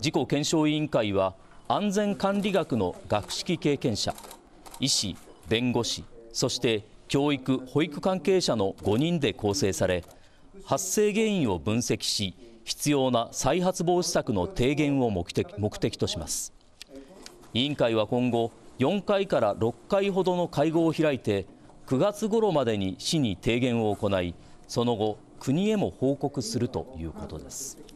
事故検証委員会は安全管理学の学識経験者医師弁護士そして教育保育関係者の5人で構成され発生原因を分析し必要な再発防止策の提言を目的目的とします委員会は今後4回から6回ほどの会合を開いて9月頃までに市に提言を行いその後国へも報告するということです。